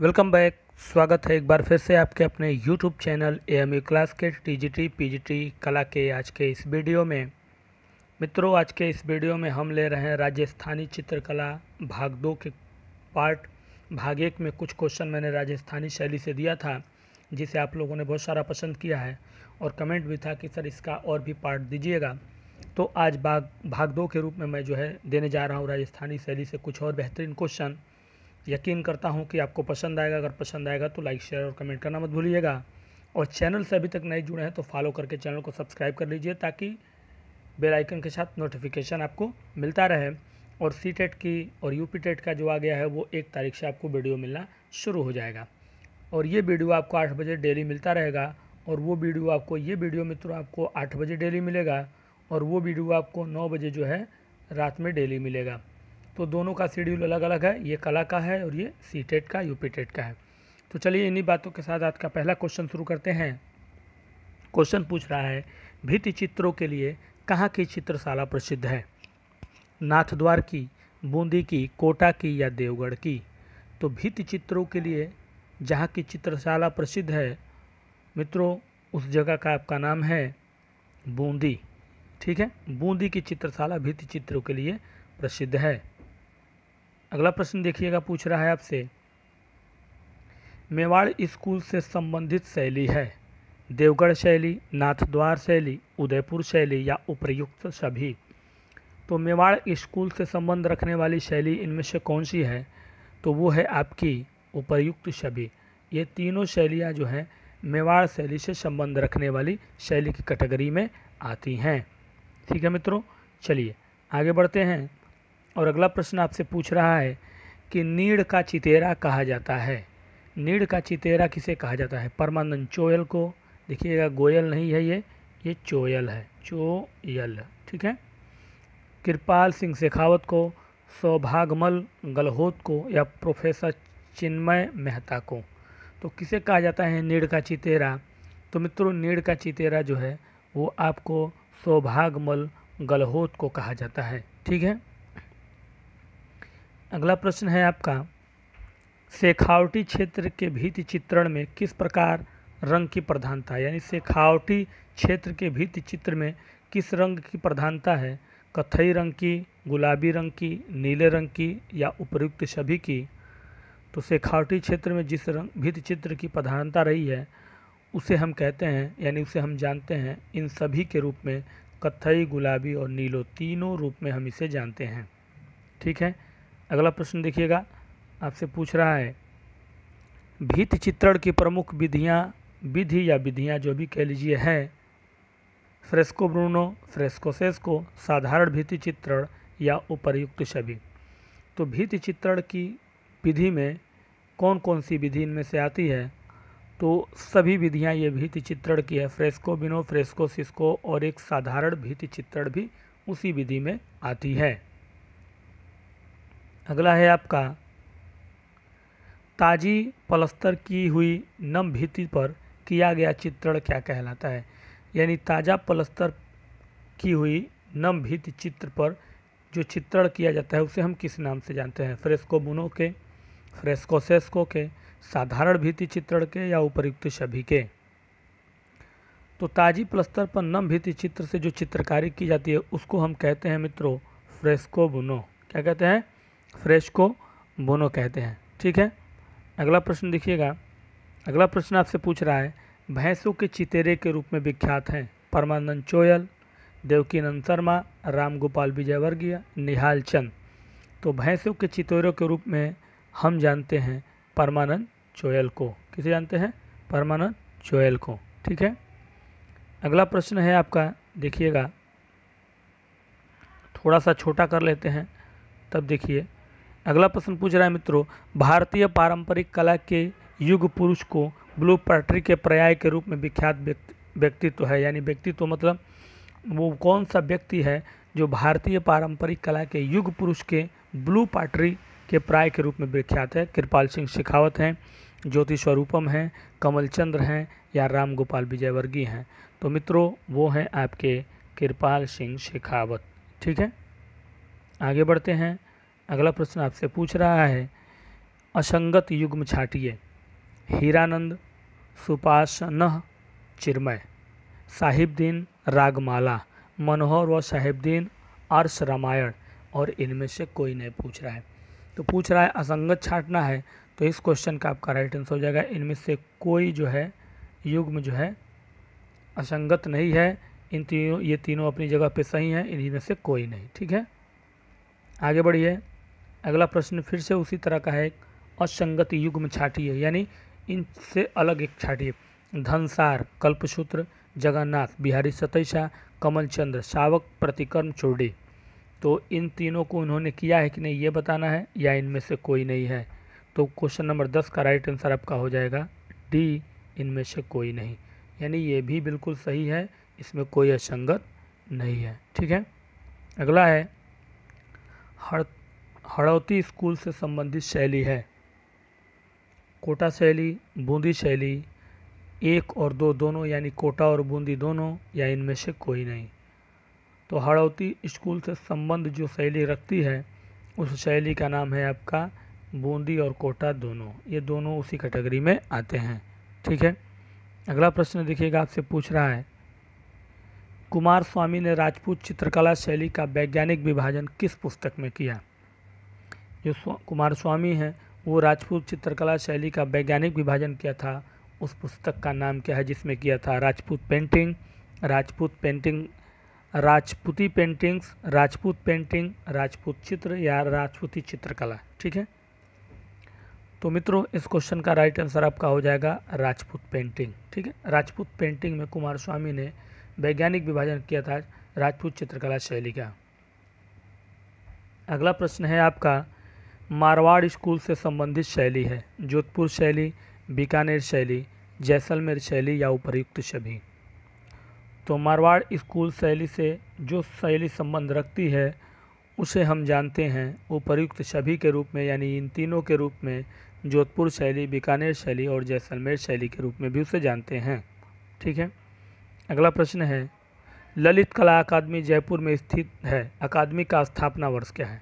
welcome back स्वागत है एक बार फिर से आपके अपने YouTube channel A M U class के T G T P G T कला के आज के इस वीडियो में मित्रों आज के इस वीडियो में हम ले रहे हैं राजस्थानी चित्रकला भाग दो के पार्ट भाग एक में कुछ क्वेश्चन मैंने राजस्थानी शैली से दिया था जिसे आप लोगों ने बहुत सारा पसंद किया है और कमेंट भी था कि सर इसका और भी पार्ट दीजिएगा तो आज भाग भाग दो के रूप में मैं जो है देने जा रहा हूँ राजस्थानी शैली से कुछ और बेहतरीन क्वेश्चन यकीन करता हूँ कि आपको पसंद आएगा अगर पसंद आएगा तो लाइक शेयर और कमेंट करना मत भूलिएगा और चैनल से अभी तक नहीं जुड़े हैं तो फॉलो करके चैनल को सब्सक्राइब कर लीजिए ताकि बेल आइकन के साथ नोटिफिकेशन आपको मिलता रहे और सी टेट e की और यू पी टेट का जो आ गया है वो एक तारीख से आपको वीडियो मिलना शुरू हो जाएगा और ये वीडियो आपको आठ बजे डेली मिलता रहेगा और वो वीडियो आपको ये वीडियो मित्रों आपको आठ बजे डेली मिलेगा और वो वीडियो आपको नौ बजे जो है रात में डेली मिलेगा तो दोनों का शेड्यूल अलग अलग है ये कला का है और ये सी टेट का यू टेट का है तो चलिए इन्हीं बातों के साथ आज का पहला क्वेश्चन शुरू करते हैं क्वेश्चन पूछ रहा है भित्ति चित्रों के लिए कहाँ की चित्रशाला प्रसिद्ध है नाथद्वार की बूंदी की कोटा की या देवगढ़ की तो भित्ति चित्रों के लिए जहाँ की चित्रशाला प्रसिद्ध है मित्रों उस जगह का आपका नाम है बूंदी ठीक है बूंदी की चित्रशाला भित्ति चित्रों के लिए प्रसिद्ध है अगला प्रश्न देखिएगा पूछ रहा है आपसे मेवाड़ स्कूल से संबंधित शैली है देवगढ़ शैली नाथद्वार शैली उदयपुर शैली या उपयुक्त सभी तो मेवाड़ स्कूल से संबंध रखने वाली शैली इनमें से कौन सी है तो वो है आपकी उपयुक्त सभी ये तीनों शैलियाँ जो हैं मेवाड़ शैली से संबंध रखने वाली शैली की कैटेगरी में आती हैं ठीक है मित्रों चलिए आगे बढ़ते हैं और अगला प्रश्न आपसे पूछ रहा है कि नीड़ का चितेरा कहा जाता है नीड़ का चितेरा किसे कहा जाता है परमानंद चोयल को देखिएगा गोयल नहीं है ये ये चोयल है चोयल ठीक है कृपाल सिंह शेखावत को सौभागमल गलहोत को या प्रोफेसर चिन्मय मेहता को तो किसे कहा जाता है नीड़ का चितेरा तो मित्रों नीड़ का चितेरा जो है वो आपको सौभागमल गलहोत को कहा जाता है ठीक है अगला प्रश्न है आपका शेखावटी क्षेत्र के भीत चित्रण में किस प्रकार रंग की प्रधानता यानी शेखावटी क्षेत्र के भीत चित्र में किस रंग की प्रधानता है कथई रंग की गुलाबी रंग की नीले रंग की या उपयुक्त सभी की तो शेखावटी क्षेत्र में जिस रंग भित्ति चित्र की प्रधानता रही है उसे हम कहते हैं यानी उसे हम जानते हैं इन सभी के रूप में कथई गुलाबी और नीलो तीनों रूप में हम इसे जानते हैं ठीक है अगला प्रश्न देखिएगा आपसे पूछ रहा है भीत चित्रण की प्रमुख विधियाँ विधि या विधियाँ जो भी कह लीजिए हैं फ्रेस्को ब्रूनो फ्रेस्को सेस्को साधारण भीति चित्रण या उपरयुक्त छवि तो भीति चित्रण की विधि में कौन कौन सी विधि इनमें से आती है तो सभी विधियाँ ये भीति चित्रण की है फ्रेस्को बिनो फ्रेस्को सिस्को और एक साधारण भीति चित्रण भी उसी विधि में आती है अगला है आपका ताजी पलस्तर की हुई नम भित्ति पर किया गया चित्रण क्या कहलाता है यानी ताज़ा पलस्तर की हुई नम भित्ति चित्र पर जो चित्रण किया जाता है उसे हम किस नाम से जानते हैं फ्रेस्को बुनो के फ्रेस्को सेस्को के साधारण भित्ति चित्रण के या उपरुक्त सभी के तो ताजी प्लस्तर पर नम भित्ति चित्र से जो चित्रकारी की जाती है उसको हम कहते हैं मित्रों फ्रेस्को बुनो क्या कहते हैं फ्रेश को बोनो कहते हैं ठीक है अगला प्रश्न देखिएगा अगला प्रश्न आपसे पूछ रहा है भैंसों के चितेरे के रूप में विख्यात हैं परमानंद चोयल देवकीनंद शर्मा रामगोपाल विजयवर्गीय निहाल चंद तो भैंसों के चितौरों के रूप में हम जानते हैं परमानंद चोयल को किसे जानते हैं परमानंद चोयल को ठीक है अगला प्रश्न है आपका देखिएगा थोड़ा सा छोटा कर लेते हैं तब देखिए अगला प्रश्न पूछ रहा है मित्रों भारतीय पारंपरिक कला के युग पुरुष को ब्लू पटरी के पर्याय के रूप में विख्यात व्यक्तित्व है यानी व्यक्तित्व तो मतलब वो कौन सा व्यक्ति है जो भारतीय पारंपरिक कला के युग पुरुष के ब्लू पटरी के प्राय के रूप में विख्यात है कृपाल सिंह शेखावत हैं ज्योति स्वरूपम हैं कमल चंद्र हैं या राम गोपाल विजयवर्गीय हैं तो मित्रों वो हैं आपके कृपाल सिंह शेखावत ठीक है आगे बढ़ते हैं अगला प्रश्न आपसे पूछ रहा है असंगत युग्म छाटिए हीरानंद सुपासन चिरमय साहिबद्दीन रागमाला मनोहर व साहिबद्दीन अर्श रामायण और इनमें से कोई नहीं पूछ रहा है तो पूछ रहा है असंगत छाटना है तो इस क्वेश्चन का आपका राइट आंसर हो जाएगा इनमें से कोई जो है युग्म जो है असंगत नहीं है इन तीनों ये तीनों अपनी जगह पे सही हैं इन्हीं में से कोई नहीं ठीक है आगे बढ़िए अगला प्रश्न फिर से उसी तरह का है असंगत युग्म छाटी है यानी इनसे अलग एक छाटी है धनसार कल्पसूत्र जगन्नाथ बिहारी सतैसा कमल चंद्र शावक प्रतिकर्म चोड़े तो इन तीनों को उन्होंने किया है कि नहीं ये बताना है या इनमें से कोई नहीं है तो क्वेश्चन नंबर दस का राइट आंसर आपका हो जाएगा डी इनमें से कोई नहीं यानी ये भी बिल्कुल सही है इसमें कोई असंगत नहीं है ठीक है अगला है हर हड़ौती स्कूल से संबंधित शैली है कोटा शैली बूंदी शैली एक और दो दोनों यानी कोटा और बूंदी दोनों या इनमें से कोई नहीं तो हड़ौती स्कूल से संबंध जो शैली रखती है उस शैली का नाम है आपका बूंदी और कोटा दोनों ये दोनों उसी कैटेगरी में आते हैं ठीक है अगला प्रश्न देखिएगा आपसे पूछ रहा है कुमार स्वामी ने राजपूत चित्रकला शैली का वैज्ञानिक विभाजन किस पुस्तक में किया जो कुमार स्वामी हैं वो राजपूत चित्रकला शैली का वैज्ञानिक विभाजन किया था उस पुस्तक का नाम क्या है जिसमें किया था राजपूत पेंटिंग राजपूत पेंटिंग राजपूती पेंटिंग्स राजपूत पेंटिंग राजपूत चित्र या राजपूती चित्रकला ठीक है तो मित्रों इस क्वेश्चन का राइट आंसर आपका हो जाएगा राजपूत पेंटिंग ठीक है राजपूत पेंटिंग में कुमार स्वामी ने वैज्ञानिक विभाजन किया था राजपूत चित्रकला शैली का अगला प्रश्न है आपका मारवाड़ स्कूल से संबंधित शैली है जोधपुर शैली बीकानेर शैली जैसलमेर शैली या उपरयुक्त सभी तो मारवाड़ स्कूल शैली से जो शैली संबंध रखती है उसे हम जानते हैं उपरयुक्त सभी के रूप में यानी इन तीनों के रूप में जोधपुर शैली बीकानेर शैली और जैसलमेर शैली के रूप में भी उसे जानते हैं ठीक है अगला प्रश्न है ललित कला अकादमी जयपुर में स्थित है अकादमी का स्थापना वर्ष क्या है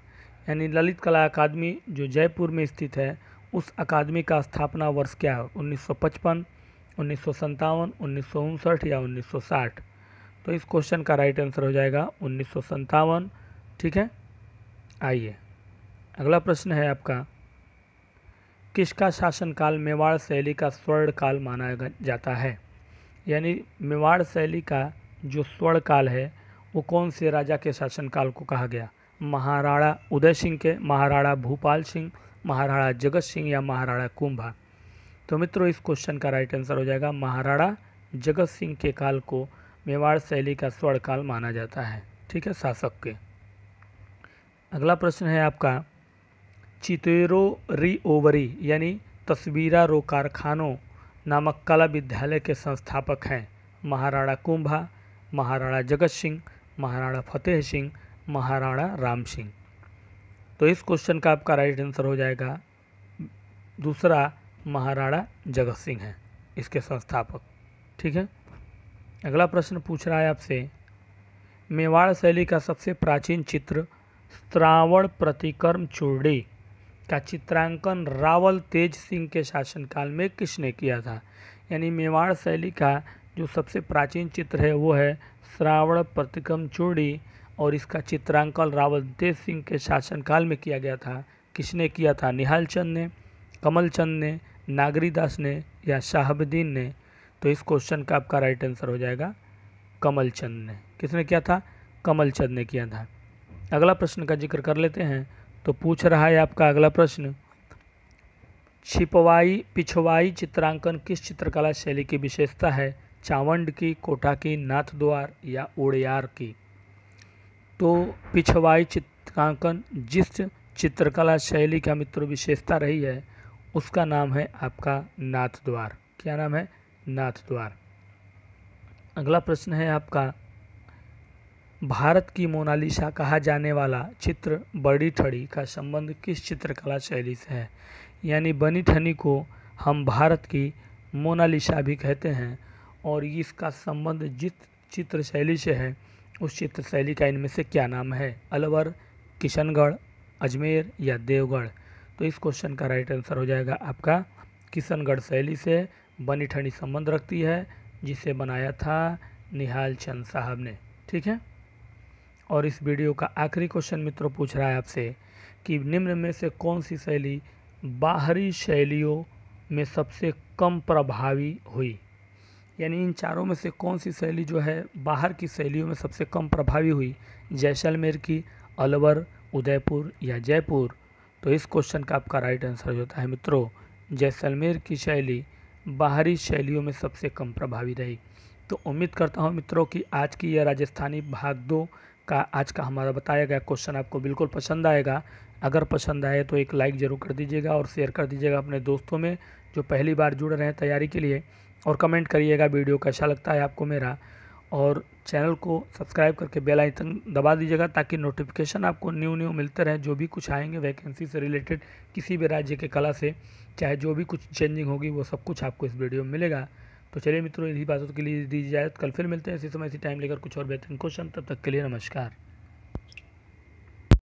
यानी ललित कला अकादमी जो जयपुर में स्थित है उस अकादमी का स्थापना वर्ष क्या है उन्नीस सौ पचपन उन्नीस सौ सत्तावन उन्नीस सौ उनसठ या उन्नीस सौ साठ तो इस क्वेश्चन का राइट आंसर हो जाएगा उन्नीस सौ सत्तावन ठीक है आइए अगला प्रश्न है आपका किसका शासनकाल मेवाड़ शैली का स्वर्ण काल माना जाता है यानी मेवाड़ शैली का जो स्वर्ण काल है वो कौन से राजा के शासनकाल को कहा गया महाराणा उदय सिंह के महाराणा भूपाल सिंह महाराणा जगत सिंह या महाराणा कुंभा तो मित्रों इस क्वेश्चन का राइट आंसर हो जाएगा महाराणा जगत सिंह के काल को मेवाड़ शैली का स्वर्ण काल माना जाता है ठीक है शासक के अगला प्रश्न है आपका चितेरो री ओवरी यानी तस्वीरा रो कारखानों नामक कला विद्यालय के संस्थापक हैं महाराणा कुंभा महाराणा जगत सिंह महाराणा फतेह सिंह महाराणा राम सिंह तो इस क्वेश्चन का आपका राइट आंसर हो जाएगा दूसरा महाराणा जगत सिंह है इसके संस्थापक ठीक है अगला प्रश्न पूछ रहा है आपसे मेवाड़ शैली का सबसे प्राचीन चित्र श्रावण प्रतिकर्म चूर्णी का चित्रांकन रावल तेज सिंह के शासनकाल में किसने किया था यानी मेवाड़ शैली का जो सबसे प्राचीन चित्र है वो है श्रावण प्रतिकम चूड़ी और इसका चित्रांकन रावल देव सिंह के शासनकाल में किया गया था किसने किया था निहाल चंद ने कमल चंद ने नागरी दास ने या शाहबुद्दीन ने तो इस क्वेश्चन का आपका राइट आंसर हो जाएगा कमल चंद ने किसने किया था कमल चंद ने किया था अगला प्रश्न का जिक्र कर लेते हैं तो पूछ रहा है आपका अगला प्रश्न छिपवाई पिछवाई चित्रांकन किस चित्रकला शैली की विशेषता है चावंड की कोटा की नाथ द्वार या उड़ियार की तो पिछवाई चित्रांकन जिस चित्रकला शैली का मित्र विशेषता रही है उसका नाम है आपका नाथ द्वार क्या नाम है नाथ द्वार अगला प्रश्न है आपका भारत की मोनालिसा कहा जाने वाला चित्र बड़ी ठड़ी का संबंध किस चित्रकला शैली से है यानी बनी ठनी को हम भारत की मोनालिसा भी कहते हैं और इसका संबंध जिस चित्र शैली से है उस चित्र शैली का इनमें से क्या नाम है अलवर किशनगढ़ अजमेर या देवगढ़ तो इस क्वेश्चन का राइट आंसर हो जाएगा आपका किशनगढ़ शैली से बनी ठंडी संबंध रखती है जिसे बनाया था निहाल चंद साहब ने ठीक है और इस वीडियो का आखिरी क्वेश्चन मित्रों पूछ रहा है आपसे कि निम्न में से कौन सी शैली बाहरी शैलियों में सबसे कम प्रभावी हुई यानी इन चारों में से कौन सी शैली जो है बाहर की शैलियों में सबसे कम प्रभावी हुई जैसलमेर की अलवर उदयपुर या जयपुर तो इस क्वेश्चन का आपका राइट आंसर होता है मित्रों जैसलमेर की शैली बाहरी शैलियों में सबसे कम प्रभावी रही तो उम्मीद करता हूँ मित्रों कि आज की यह राजस्थानी भाग दो का आज का हमारा बताया गया क्वेश्चन आपको बिल्कुल पसंद आएगा अगर पसंद आए तो एक लाइक ज़रूर कर दीजिएगा और शेयर कर दीजिएगा अपने दोस्तों में जो पहली बार जुड़ रहे हैं तैयारी के लिए और कमेंट करिएगा वीडियो कैसा लगता है आपको मेरा और चैनल को सब्सक्राइब करके बेल आइकन दबा दीजिएगा ताकि नोटिफिकेशन आपको न्यू न्यू मिलते रहे जो भी कुछ आएंगे वैकेंसी से रिलेटेड किसी भी राज्य के कला से चाहे जो भी कुछ चेंजिंग होगी वो सब कुछ आपको इस वीडियो में मिलेगा तो चलिए मित्रों इन्हीं बातों के लिए दीजिए इजाज़त कल फिर मिलते हैं इसी समय इसी टाइम लेकर कुछ और बेहतरीन क्वेश्चन तब तक के लिए नमस्कार